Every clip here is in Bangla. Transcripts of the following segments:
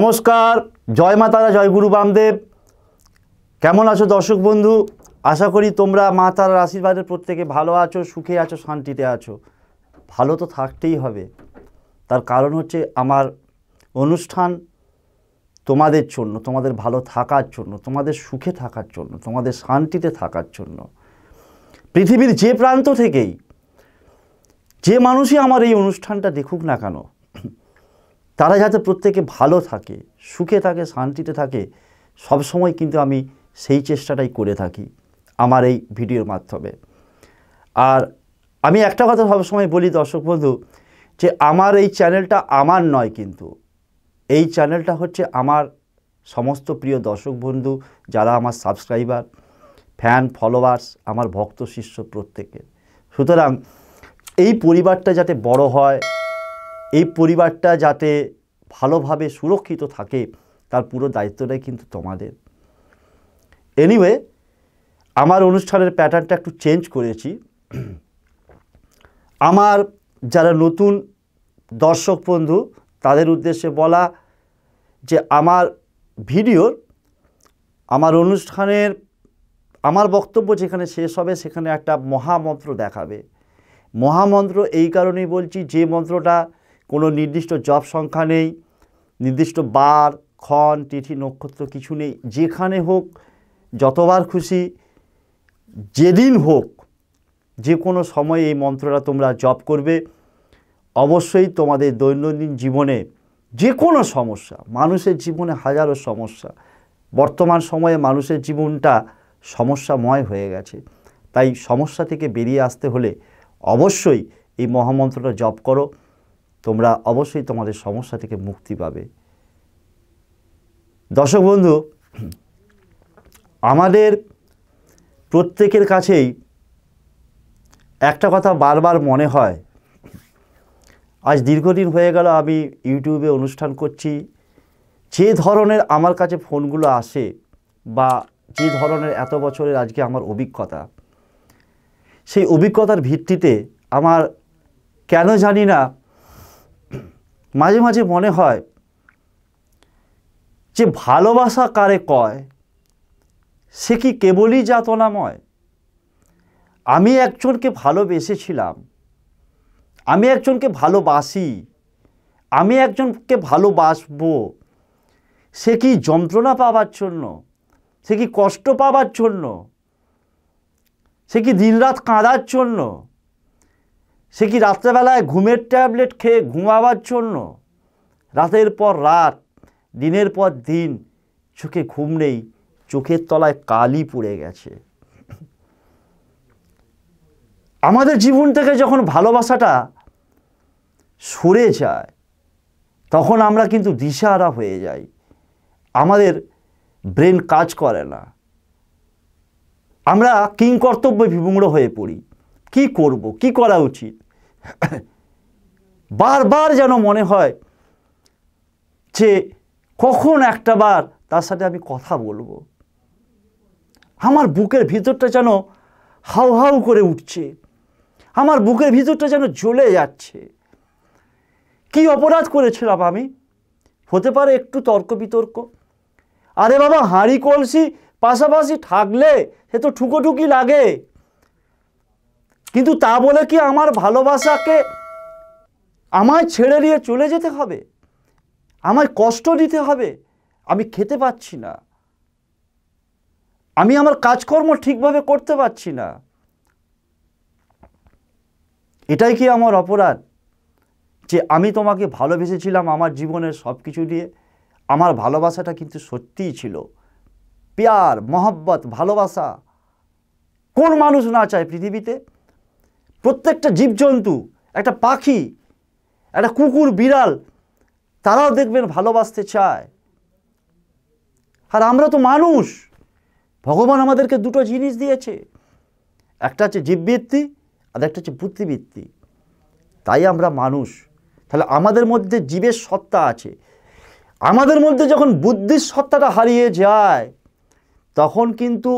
নমস্কার জয় মাতারা জয় গুরু বামদেব কেমন আছো দর্শক বন্ধু আশা করি তোমরা মা তারার আশীর্বাদে প্রত্যেকে ভালো আছো সুখে আছো শান্তিতে আছো ভালো তো থাকতেই হবে তার কারণ হচ্ছে আমার অনুষ্ঠান তোমাদের জন্য তোমাদের ভালো থাকার জন্য তোমাদের সুখে থাকার জন্য তোমাদের শান্তিতে থাকার জন্য পৃথিবীর যে প্রান্ত থেকেই যে মানুষই আমার এই অনুষ্ঠানটা দেখুক না কেন তারা যাতে প্রত্যেকে ভালো থাকে সুখে থাকে শান্তিতে থাকে সব সময় কিন্তু আমি সেই চেষ্টাটাই করে থাকি আমার এই ভিডিওর মাধ্যমে আর আমি একটা কথা সবসময় বলি দর্শক বন্ধু যে আমার এই চ্যানেলটা আমার নয় কিন্তু এই চ্যানেলটা হচ্ছে আমার সমস্ত প্রিয় দর্শক বন্ধু যারা আমার সাবস্ক্রাইবার ফ্যান ফলোয়ার্স আমার ভক্ত শিষ্য প্রত্যেকের সুতরাং এই পরিবারটা যাতে বড় হয় এই পরিবারটা যাতে ভালোভাবে সুরক্ষিত থাকে তার পুরো দায়িত্বটাই কিন্তু তোমাদের এনিওয়ে আমার অনুষ্ঠানের প্যাটার্নটা একটু চেঞ্জ করেছি আমার যারা নতুন দর্শক বন্ধু তাদের উদ্দেশ্যে বলা যে আমার ভিডিওর আমার অনুষ্ঠানের আমার বক্তব্য যেখানে শেষ হবে সেখানে একটা মহামন্ত্র দেখাবে মহামন্ত্র এই কারণেই বলছি যে মন্ত্রটা কোনো নির্দিষ্ট জব সংখ্যা নেই নির্দিষ্ট বার ক্ষণ তিথি নক্ষত্র কিছু নেই যেখানে হোক যতবার খুশি যেদিন হোক যে কোনো সময় এই মন্ত্রটা তোমরা জব করবে অবশ্যই তোমাদের দৈনন্দিন জীবনে যে কোনো সমস্যা মানুষের জীবনে হাজারো সমস্যা বর্তমান সময়ে মানুষের জীবনটা সমস্যাময় হয়ে গেছে তাই সমস্যা থেকে বেরিয়ে আসতে হলে অবশ্যই এই মহামন্ত্রটা জপ করো তোমরা অবশ্যই তোমাদের সমস্যা থেকে মুক্তি পাবে দর্শক বন্ধু আমাদের প্রত্যেকের কাছেই একটা কথা বারবার মনে হয় আজ দীর্ঘদিন হয়ে গেল আমি ইউটিউবে অনুষ্ঠান করছি যে ধরনের আমার কাছে ফোনগুলো আসে বা যে ধরনের এত বছরের আজকে আমার অভিজ্ঞতা সেই অভিজ্ঞতার ভিত্তিতে আমার কেন জানি না মাঝে মাঝে মনে হয় যে ভালোবাসা কারে কয় সে কি কেবলই যাতনাময় আমি একজনকে ভালোবেসেছিলাম আমি একজনকে ভালোবাসি আমি একজনকে ভালোবাসবো সে কি যন্ত্রণা পাওয়ার জন্য সে কি কষ্ট পাওয়ার জন্য সে কি দিনরাত কাঁদার জন্য সে কি রাত্রেবেলায় ঘুমের ট্যাবলেট খেয়ে ঘুমাবার জন্য রাতের পর রাত দিনের পর দিন চোখে ঘুম নেই চোখের তলায় কালি পড়ে গেছে আমাদের জীবন থেকে যখন ভালোবাসাটা সরে যায় তখন আমরা কিন্তু দিশাহারা হয়ে যাই আমাদের ব্রেন কাজ করে না আমরা কিং কর্তব্য বিমূঢ় হয়ে পড়ি কি করব কি করা উচিত বারবার যেন মনে হয় যে কখন একটা বার তার সাথে আমি কথা বলবো আমার বুকের ভিতরটা যেন হাউ হাউ করে উঠছে আমার বুকের ভিতরটা যেন জ্বলে যাচ্ছে কি অপরাধ করেছিলাম আমি হতে পারে একটু তর্ক বিতর্ক আরে বাবা হাঁড়ি কলসি পাশাপাশি থাকলে সে তো ঠুকোঠুকি লাগে কিন্তু তা বলে কি আমার ভালোবাসাকে আমায় ছেড়ে দিয়ে চলে যেতে হবে আমায় কষ্ট দিতে হবে আমি খেতে পাচ্ছি না আমি আমার কাজকর্ম ঠিকভাবে করতে পারছি না এটাই কি আমার অপরাধ যে আমি তোমাকে ভালোবেসেছিলাম আমার জীবনের সব কিছু দিয়ে আমার ভালোবাসাটা কিন্তু সত্যিই ছিল প্যার মহব্বত ভালোবাসা কোন মানুষ না চায় পৃথিবীতে প্রত্যেকটা জীবজন্তু একটা পাখি একটা কুকুর বিড়াল তারাও দেখবেন ভালোবাসতে চায় আর আমরা তো মানুষ ভগবান আমাদেরকে দুটো জিনিস দিয়েছে একটা হচ্ছে জীববৃত্তি আর একটা হচ্ছে বুদ্ধিবৃত্তি তাই আমরা মানুষ তাহলে আমাদের মধ্যে জীবের সত্তা আছে আমাদের মধ্যে যখন বুদ্ধির সত্তাটা হারিয়ে যায় তখন কিন্তু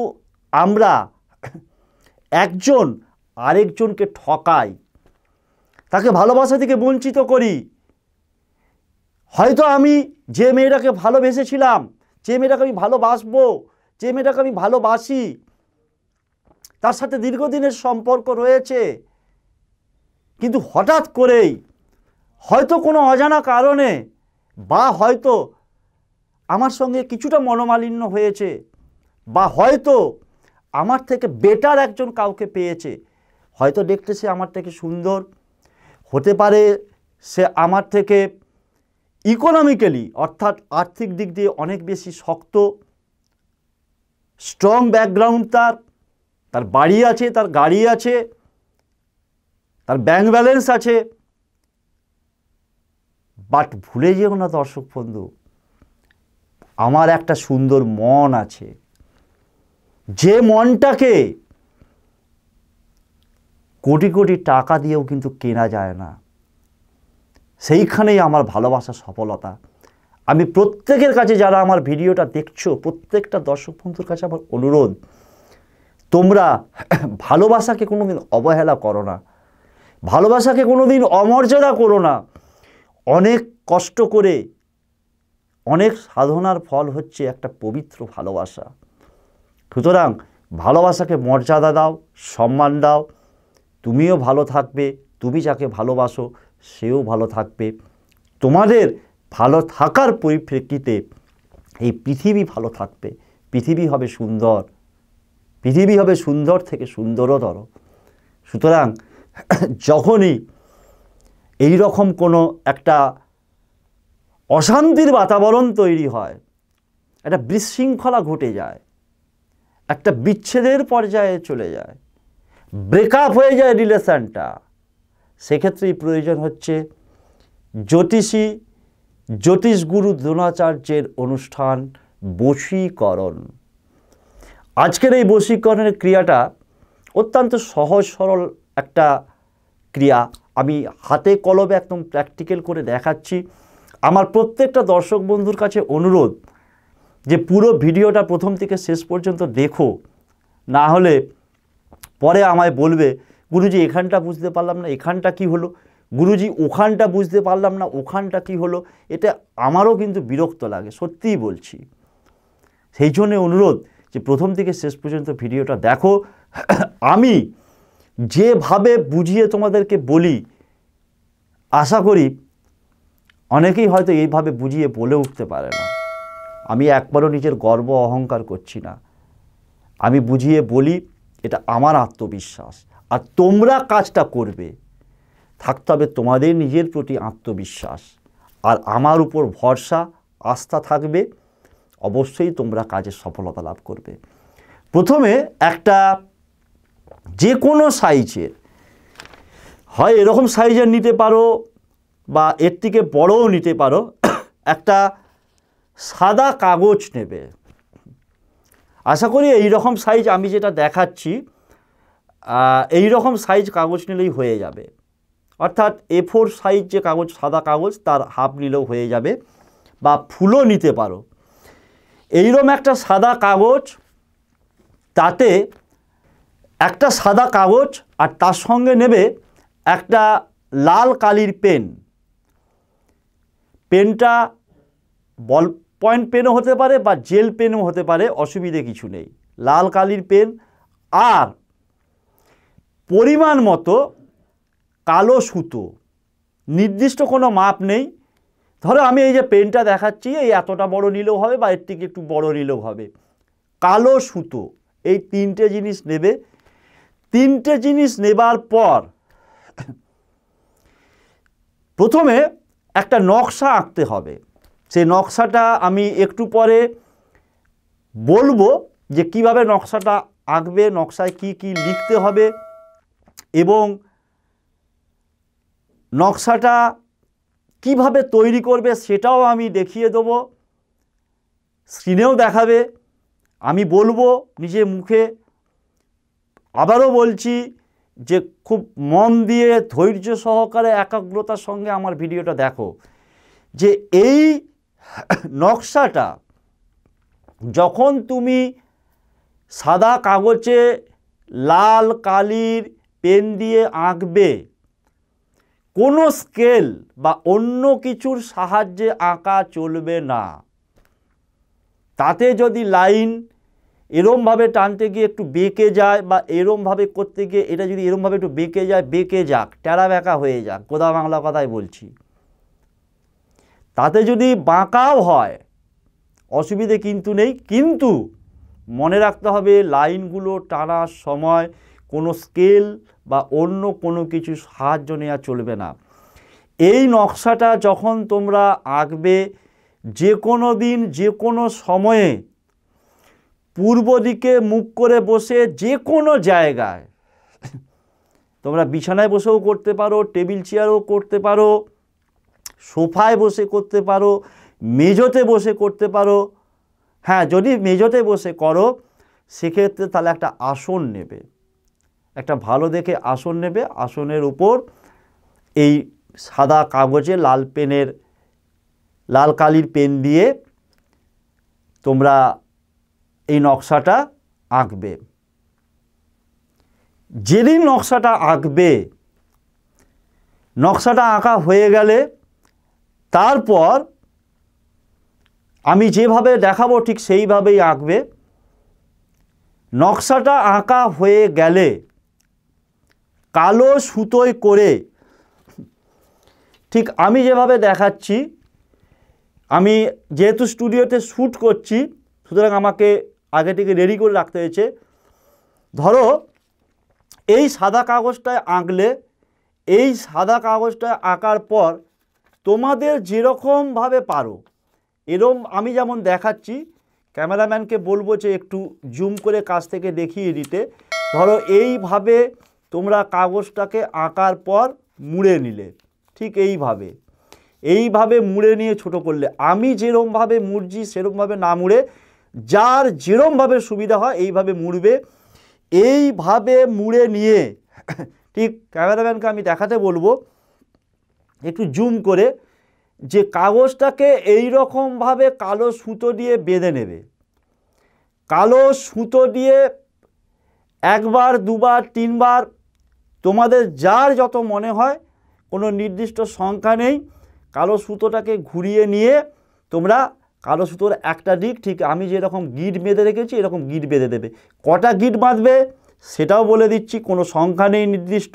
আমরা একজন আরেকজনকে ঠকাই তাকে ভালোবাসা থেকে বঞ্চিত করি হয়তো আমি যে মেয়েটাকে ভালোবেসেছিলাম যে মেয়েটাকে আমি ভালোবাসবো যে মেয়েটাকে আমি ভালোবাসি তার সাথে দীর্ঘদিনের সম্পর্ক রয়েছে কিন্তু হঠাৎ করেই হয়তো কোনো অজানা কারণে বা হয়তো আমার সঙ্গে কিছুটা মনোমালিন্য হয়েছে বা হয়তো আমার থেকে বেটার একজন কাউকে পেয়েছে হয়তো দেখতে সে আমার থেকে সুন্দর হতে পারে সে আমার থেকে ইকোনমিক্যালি অর্থাৎ আর্থিক দিক দিয়ে অনেক বেশি শক্ত স্ট্রং ব্যাকগ্রাউন্ড তার তার বাড়ি আছে তার গাড়ি আছে তার ব্যাংক ব্যালেন্স আছে বাট ভুলে যেও না দর্শক বন্ধু আমার একটা সুন্দর মন আছে যে মনটাকে কোটি কোটি টাকা দিয়েও কিন্তু কেনা যায় না সেইখানেই আমার ভালোবাসা সফলতা আমি প্রত্যেকের কাছে যারা আমার ভিডিওটা দেখছো প্রত্যেকটা দর্শক বন্ধুর কাছে আমার অনুরোধ তোমরা ভালোবাসাকে কোনো দিন অবহেলা করো না ভালোবাসাকে কোনো দিন অমর্যাদা করো না অনেক কষ্ট করে অনেক সাধনার ফল হচ্ছে একটা পবিত্র ভালোবাসা সুতরাং ভালোবাসাকে মর্যাদা দাও সম্মান দাও তুমিও ভালো থাকবে তুমি যাকে ভালোবাসো সেও ভালো থাকবে তোমাদের ভালো থাকার পরিপ্রেক্ষিতে এই পৃথিবী ভালো থাকবে পৃথিবী হবে সুন্দর পৃথিবী হবে সুন্দর থেকে সুন্দরতর সুতরাং যখনই এই রকম কোনো একটা অশান্তির বাতাবরণ তৈরি হয় একটা বিশৃঙ্খলা ঘটে যায় একটা বিচ্ছেদের পর্যায়ে চলে যায় ব্রেকআপ হয়ে যায় রিলেশানটা সেক্ষেত্রেই প্রয়োজন হচ্ছে জ্যোতিষী জ্যোতিষগুরু দ্রোণাচার্যের অনুষ্ঠান বশীকরণ আজকের এই বশীকরণের ক্রিয়াটা অত্যন্ত সহজ সরল একটা ক্রিয়া আমি হাতে কলমে একদম প্র্যাকটিক্যাল করে দেখাচ্ছি আমার প্রত্যেকটা দর্শক বন্ধুর কাছে অনুরোধ যে পুরো ভিডিওটা প্রথম থেকে শেষ পর্যন্ত দেখো না হলে পরে আমায় বলবে গুরুজি এখানটা বুঝতে পারলাম না এখানটা কি হলো গুরুজি ওখানটা বুঝতে পারলাম না ওখানটা কি হলো এটা আমারও কিন্তু বিরক্ত লাগে সত্যিই বলছি সেই জন্যে অনুরোধ যে প্রথম থেকে শেষ পর্যন্ত ভিডিওটা দেখো আমি যেভাবে বুঝিয়ে তোমাদেরকে বলি আশা করি অনেকেই হয়তো এইভাবে বুঝিয়ে বলে উঠতে পারে না আমি একবারও নিজের গর্ব অহংকার করছি না আমি বুঝিয়ে বলি এটা আমার আত্মবিশ্বাস আর তোমরা কাজটা করবে থাকতে হবে তোমাদের নিজের প্রতি আত্মবিশ্বাস আর আমার উপর ভরসা আস্থা থাকবে অবশ্যই তোমরা কাজের সফলতা লাভ করবে প্রথমে একটা যে কোনো সাইজের হয় এরকম সাইজের নিতে পারো বা এর থেকে বড়ও নিতে পারো একটা সাদা কাগজ নেবে আশা করি এই রকম সাইজ আমি যেটা দেখাচ্ছি এই রকম সাইজ কাগজ নিলেই হয়ে যাবে অর্থাৎ এ ফোর সাইজ যে কাগজ সাদা কাগজ তার হাফ নিলেও হয়ে যাবে বা ফুলও নিতে পারো এইরকম একটা সাদা কাগজ তাতে একটা সাদা কাগজ আর তার সঙ্গে নেবে একটা লাল কালির পেন পেনটা বল পয়েন্ট পেনও হতে পারে বা জেল পেনও হতে পারে অসুবিধে কিছু নেই লাল কালির পেন আর পরিমাণ মতো কালো সুতো নির্দিষ্ট কোনো মাপ নেই ধরো আমি এই যে পেনটা দেখাচ্ছি এই এতটা বড় নিলেও হবে বা এর থেকে একটু বড় নিলেও হবে কালো সুতো এই তিনটে জিনিস নেবে তিনটে জিনিস নেবার পর প্রথমে একটা নকশা আঁকতে হবে সেই নকশাটা আমি একটু পরে বলবো যে কিভাবে নকশাটা আঁকবে নকশায় কি কি লিখতে হবে এবং নকশাটা কিভাবে তৈরি করবে সেটাও আমি দেখিয়ে দেবো স্ক্রিনেও দেখাবে আমি বলবো নিজে মুখে আবারও বলছি যে খুব মন দিয়ে ধৈর্য সহকারে একাগ্রতার সঙ্গে আমার ভিডিওটা দেখো যে এই নকশাটা যখন তুমি সাদা কাগজে লাল কালির পেন দিয়ে আঁকবে কোনো স্কেল বা অন্য কিছুর সাহায্যে আঁকা চলবে না তাতে যদি লাইন এরমভাবে টানতে গিয়ে একটু বেঁকে যায় বা এরমভাবে করতে গিয়ে এটা যদি এরমভাবে একটু বেঁকে যায় বেঁকে যাক ট্যারা ব্যাঁকা হয়ে যাক গোদা বাংলা কথায় বলছি তাতে যদি বাঁকাও হয় অসুবিধে কিন্তু নেই কিন্তু মনে রাখতে হবে লাইনগুলো টানার সময় কোনো স্কেল বা অন্য কোনো কিছু সাহায্য নেওয়া চলবে না এই নকশাটা যখন তোমরা আঁকবে যে কোনো দিন যে কোনো সময়ে পূর্ব দিকে মুখ করে বসে যে কোনো জায়গায় তোমরা বিছানায় বসেও করতে পারো টেবিল চেয়ারও করতে পারো সোফায় বসে করতে পারো মেজতে বসে করতে পারো হ্যাঁ যদি মেজতে বসে করো সেক্ষেত্রে তাহলে একটা আসন নেবে একটা ভালো দেখে আসন নেবে আসনের উপর এই সাদা কাগজে লাল পেনের লাল কালির পেন দিয়ে তোমরা এই নকশাটা আঁকবে যেদিন নকশাটা আঁকবে নকশাটা আঁকা হয়ে গেলে তারপর আমি যেভাবে দেখাবো ঠিক সেইভাবেই আঁকবে নকশাটা আঁকা হয়ে গেলে কালো সুতোয় করে ঠিক আমি যেভাবে দেখাচ্ছি আমি যেহেতু স্টুডিওতে শ্যুট করছি সুতরাং আমাকে আগে থেকে রেডি করে রাখতে হয়েছে ধরো এই সাদা কাগজটায় আঁকলে এই সাদা কাগজটায় আঁকার পর তোমাদের যেরকমভাবে পারো এরম আমি যেমন দেখাচ্ছি ক্যামেরাম্যানকে বলবো যে একটু জুম করে কাছ থেকে দেখিয়ে দিতে ধরো এইভাবে তোমরা কাগজটাকে আঁকার পর মুড়ে নিলে ঠিক এইভাবে এইভাবে মুড়ে নিয়ে ছোট করলে আমি যেরমভাবে মুড়ছি সেরমভাবে না মুড়ে যার যেরমভাবে সুবিধা হয় এইভাবে মুড়বে এইভাবে মুড়ে নিয়ে ঠিক ক্যামেরাম্যানকে আমি দেখাতে বলবো একটু জুম করে যে কাগজটাকে এই রকমভাবে কালো সুতো দিয়ে বেঁধে নেবে কালো সুতো দিয়ে একবার দুবার তিনবার তোমাদের যার যত মনে হয় কোনো নির্দিষ্ট সংখ্যা নেই কালো সুতোটাকে ঘুরিয়ে নিয়ে তোমরা কালো সুতোর একটা দিক ঠিক আমি যেরকম গিট বেঁধে রেখেছি এরকম গিট বেঁধে দেবে কটা গিট বাঁধবে সেটাও বলে দিচ্ছি কোনো সংখ্যা নেই নির্দিষ্ট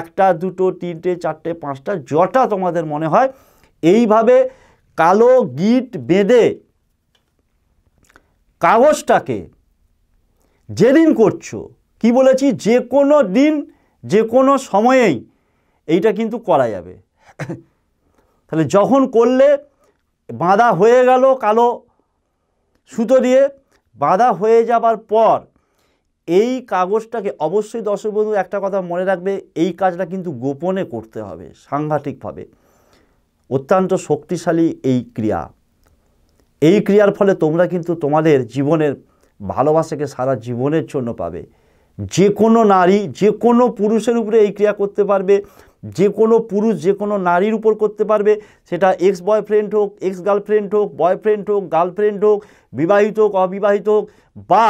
একটা দুটো তিনটে চারটে পাঁচটা যটা তোমাদের মনে হয় এইভাবে কালো গিট বেঁধে কাগজটাকে যেদিন করছো কি বলেছি যে কোনো দিন যে কোনো সময়েই এইটা কিন্তু করা যাবে তাহলে যখন করলে বাঁধা হয়ে গেল কালো সুতো দিয়ে বাঁধা হয়ে যাবার পর এই কাগজটাকে অবশ্যই দর্শক বন্ধু একটা কথা মনে রাখবে এই কাজটা কিন্তু গোপনে করতে হবে সাংঘাতিকভাবে অত্যন্ত শক্তিশালী এই ক্রিয়া এই ক্রিয়ার ফলে তোমরা কিন্তু তোমাদের জীবনের ভালোবাসাকে সারা জীবনের জন্য পাবে যে কোনো নারী যে কোনো পুরুষের উপরে এই ক্রিয়া করতে পারবে যে কোনো পুরুষ যে কোনো নারীর উপর করতে পারবে সেটা এক্স বয়ফ্রেন্ড হোক এক্স গার্লফ্রেন্ড হোক বয়ফ্রেন্ড হোক গার্লফ্রেন্ড হোক বিবাহিত হোক অবিবাহিত হোক বা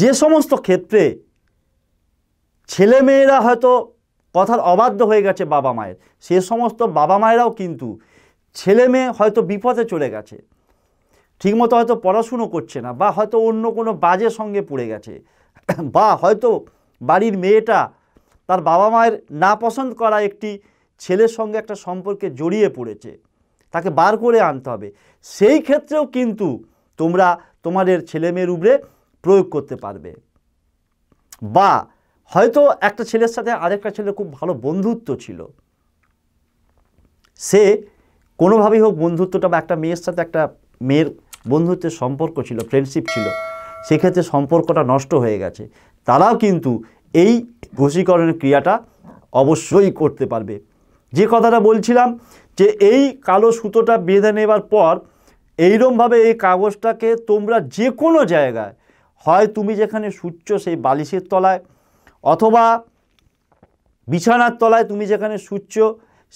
যে সমস্ত ক্ষেত্রে ছেলেমেয়েরা হয়তো কথার অবাধ্য হয়ে গেছে বাবা মায়ের সে সমস্ত বাবা মায়েরাও কিন্তু ছেলে মেয়ে হয়তো বিপদে চলে গেছে ঠিকমতো হয়তো পড়াশুনো করছে না বা হয়তো অন্য কোনো বাজে সঙ্গে পড়ে গেছে বা হয়তো বাড়ির মেয়েটা তার বাবা মায়ের না পছন্দ করা একটি ছেলের সঙ্গে একটা সম্পর্কে জড়িয়ে পড়েছে তাকে বার করে আনতে হবে সেই ক্ষেত্রেও কিন্তু তোমরা তোমাদের ছেলে মেয়ের উপরে প্রয়োগ করতে পারবে বা হয়তো একটা ছেলের সাথে আরেকটা ছেলে খুব ভালো বন্ধুত্ব ছিল সে কোনোভাবেই হোক বন্ধুত্বটা বা একটা মেয়ের সাথে একটা মেয়ের বন্ধুত্বের সম্পর্ক ছিল ফ্রেন্ডশিপ ছিল সেক্ষেত্রে সম্পর্কটা নষ্ট হয়ে গেছে তারাও কিন্তু এই বশীকরণের ক্রিয়াটা অবশ্যই করতে পারবে যে কথাটা বলছিলাম যে এই কালো সুতোটা বেঁধে নেবার পর এইরমভাবে এই কাগজটাকে তোমরা যে কোনো জায়গায় হয় তুমি যেখানে সূচ্ছ সেই বালিশের তলায় অথবা বিছানার তলায় তুমি যেখানে সূচ্ছ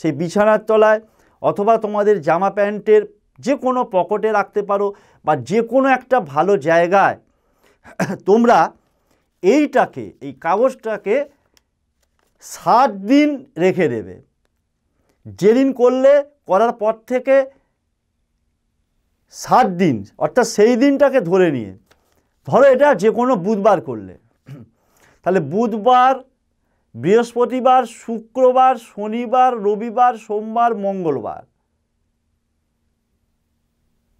সেই বিছানার তলায় অথবা তোমাদের জামা প্যান্টের যে কোনো পকেটে রাখতে পারো বা যে কোনো একটা ভালো জায়গায় তোমরা এইটাকে এই কাগজটাকে সাত দিন রেখে দেবে যেদিন করলে করার পর থেকে সাত দিন অর্থাৎ সেই দিনটাকে ধরে নিয়ে ধরো এটা যে কোনো বুধবার করলে তাহলে বুধবার বৃহস্পতিবার শুক্রবার শনিবার রবিবার সোমবার মঙ্গলবার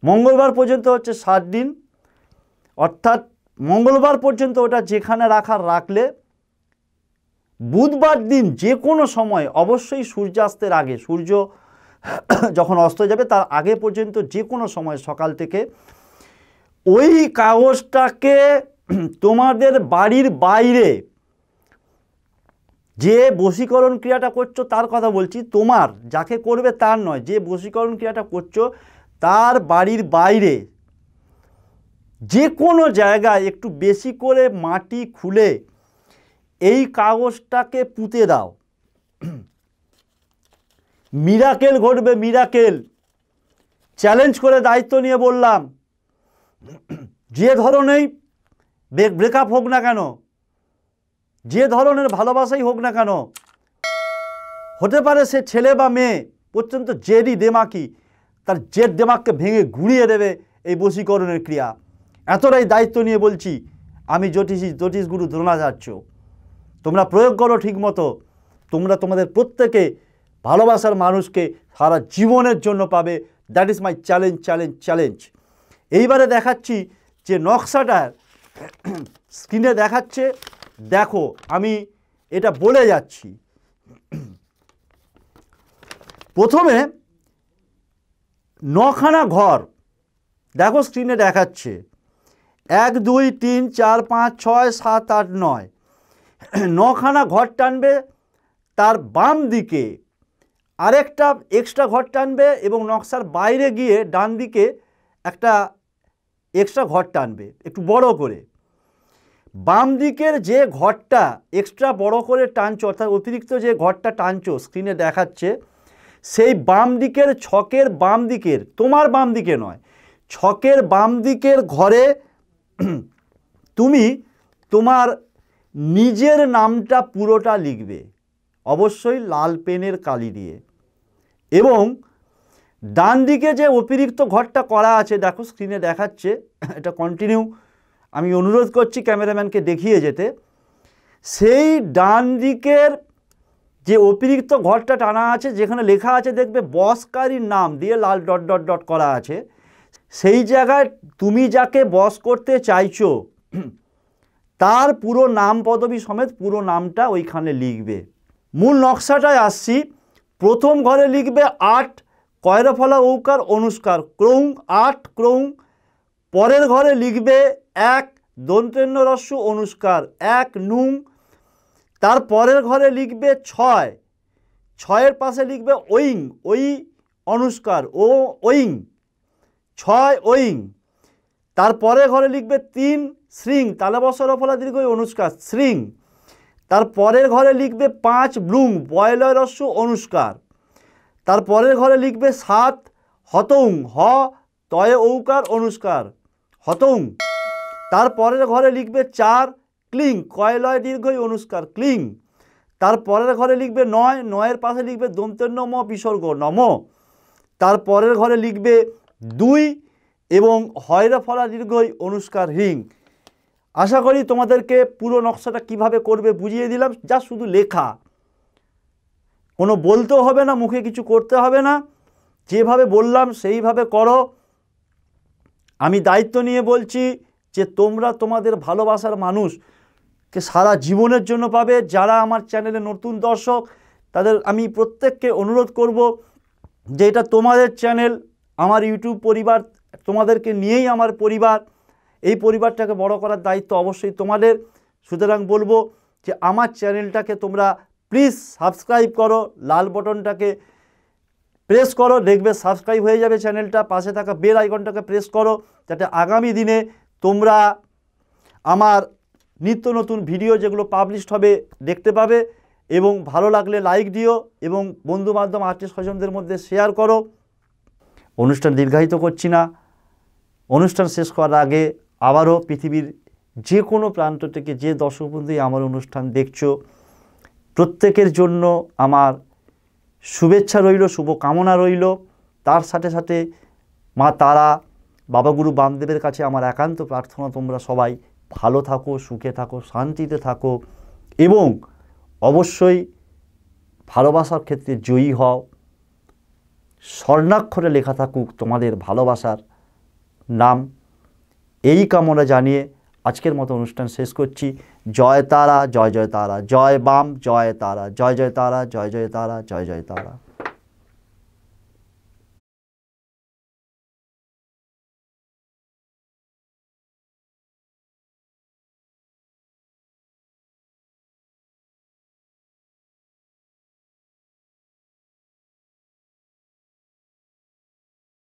মঙ্গলবার পর্যন্ত হচ্ছে সাত দিন অর্থাৎ মঙ্গলবার পর্যন্ত ওটা যেখানে রাখার রাখলে বুধবার দিন যে কোনো সময় অবশ্যই সূর্যাস্তের আগে সূর্য যখন অস্ত যাবে তার আগে পর্যন্ত যে কোনো সময় সকাল থেকে ওই কাগজটাকে তোমাদের বাড়ির বাইরে যে বশীকরণ ক্রিয়াটা করছো তার কথা বলছি তোমার যাকে করবে তার নয় যে বশীকরণ ক্রিয়াটা করছো তার বাড়ির বাইরে যে কোনো জায়গায় একটু বেশি করে মাটি খুলে এই কাগজটাকে পুঁতে দাও মিরাকেল ঘটবে মিরাকেল চ্যালেঞ্জ করে দায়িত্ব নিয়ে বললাম যে ধরনেরই ব্রেকআপ হোক না কেন যে ধরনের ভালোবাসাই হোক না কেন হতে পারে সে ছেলে বা মেয়ে পর্যন্ত জেডি দেমাকি তার জেদ দেমাককে ভেঙে ঘুরিয়ে দেবে এই বশীকরণের ক্রিয়া এতটাই দায়িত্ব নিয়ে বলছি আমি জ্যোতিষী জ্যোতিষ গুরু দ্রোণাচার্য তোমরা প্রয়োগ করো ঠিকমতো তোমরা তোমাদের প্রত্যেকে ভালোবাসার মানুষকে সারা জীবনের জন্য পাবে that is my challenge challenge challenge এইবারে দেখাচ্ছি যে নকশাটা স্ক্রিনে দেখাচ্ছে দেখো আমি এটা বলে যাচ্ছি প্রথমে নখানা ঘর দেখো স্ক্রিনে দেখাচ্ছে এক দুই তিন চার পাঁচ ছয় সাত আট নয় নখানা ঘর টানবে তার বাম দিকে আরেকটা এক্সট্রা ঘর টানবে এবং নকশার বাইরে গিয়ে ডান দিকে একটা এক্সট্রা ঘর টানবে একটু বড় করে বাম দিকের যে ঘরটা এক্সট্রা বড় করে টানছো অর্থাৎ অতিরিক্ত যে ঘরটা টানছো স্ক্রিনে দেখাচ্ছে সেই বাম দিকের ছকের বাম দিকের তোমার বাম দিকে নয় ছকের বাম দিকের ঘরে তুমি তোমার নিজের নামটা পুরোটা লিখবে অবশ্যই লাল পেনের কালি দিয়ে এবং ডান দিকে যে অতিরিক্ত ঘরটা করা আছে দেখো স্ক্রিনে দেখাচ্ছে এটা কন্টিনিউ আমি অনুরোধ করছি ক্যামেরাম্যানকে দেখিয়ে যেতে সেই ডান দিকের যে অতিরিক্ত ঘরটা টানা আছে যেখানে লেখা আছে দেখবে বসকারীর নাম দিয়ে লাল ডট ডট ডট করা আছে সেই জায়গায় তুমি যাকে বস করতে চাইছো তার পুরো নাম পদবী সমেত পুরো নামটা ওইখানে লিখবে মূল নকশাটায় আসছি প্রথম ঘরে লিখবে আট কয়রফলা উকার অনুষ্কার ক্রৌং আট ক্রৌং পরের ঘরে লিখবে এক দন্তেন্য রস্য অনুষ্কার এক নুং তার পরের ঘরে লিখবে ছয় ছয়ের পাশে লিখবে ওইং ওই অনুষ্কার ও ওইং ছয় ওয়িং তারপরে ঘরে লিখবে তিন শ্রিং তালাবসর ফলা দীর্ঘ অনুষ্কা শ্রিং তারপরের ঘরে লিখবে পাঁচ ব্লুং বয়লয় রস্য অনুষ্কার তারপরের ঘরে লিখবে সাত হতং হ তয় ঔকার অনুষ্কার তার তারপরের ঘরে লিখবে চার ক্লিং কয়লয় দীর্ঘই অনুষ্কার ক্লিং তারপরের ঘরে লিখবে নয় নয়ের পাশে লিখবে দন্তন্য ম বিসর্গ নম তারপরের ঘরে লিখবে দুই এবং হয়রা ফলা দীর্ঘই অনুষ্কার হিং আশা করি তোমাদেরকে পুরো নকশাটা কিভাবে করবে বুঝিয়ে দিলাম যা শুধু লেখা কোনো বলতেও হবে না মুখে কিছু করতে হবে না যেভাবে বললাম সেইভাবে করো আমি দায়িত্ব নিয়ে বলছি যে তোমরা তোমাদের ভালোবাসার মানুষকে সারা জীবনের জন্য পাবে যারা আমার চ্যানেলে নতুন দর্শক তাদের আমি প্রত্যেককে অনুরোধ করব যে এটা তোমাদের চ্যানেল আমার ইউটিউব পরিবার তোমাদেরকে নিয়েই আমার পরিবার এই পরিবারটাকে বড় করার দায়িত্ব অবশ্যই তোমাদের সুতরাং বলবো যে আমার চ্যানেলটাকে তোমরা প্লিজ সাবস্ক্রাইব করো লাল বটনটাকে প্রেস করো দেখবে সাবস্ক্রাইব হয়ে যাবে চ্যানেলটা পাশে থাকা বেল আইকনটাকে প্রেস করো যাতে আগামী দিনে তোমরা আমার নিত্য নতুন ভিডিও যেগুলো পাবলিশড হবে দেখতে পাবে এবং ভালো লাগলে লাইক দিও এবং বন্ধুবান্ধব আত্মীয় স্বজনদের মধ্যে শেয়ার করো অনুষ্ঠান দীর্ঘায়িত করছি না অনুষ্ঠান শেষ করার আগে আবারও পৃথিবীর যে কোনো প্রান্ত থেকে যে দর্শক আমার অনুষ্ঠান দেখছো প্রত্যেকের জন্য আমার শুভেচ্ছা রইল শুভকামনা রইল তার সাথে সাথে মা তারা বাবা গুরু বামদেবের কাছে আমার একান্ত প্রার্থনা তোমরা সবাই ভালো থাকো সুখে থাকো শান্তিতে থাকো এবং অবশ্যই ভালোবাসার ক্ষেত্রে জয়ী হও স্বর্ণাক্ষরে লেখা থাকুক তোমাদের ভালোবাসার নাম এই কামনা জানিয়ে আজকের মতো অনুষ্ঠান শেষ করছি জয় তারা জয় জয় তারা জয় বাম জয় তারা জয় জয় তারা জয় জয় তারা জয় জয় তারা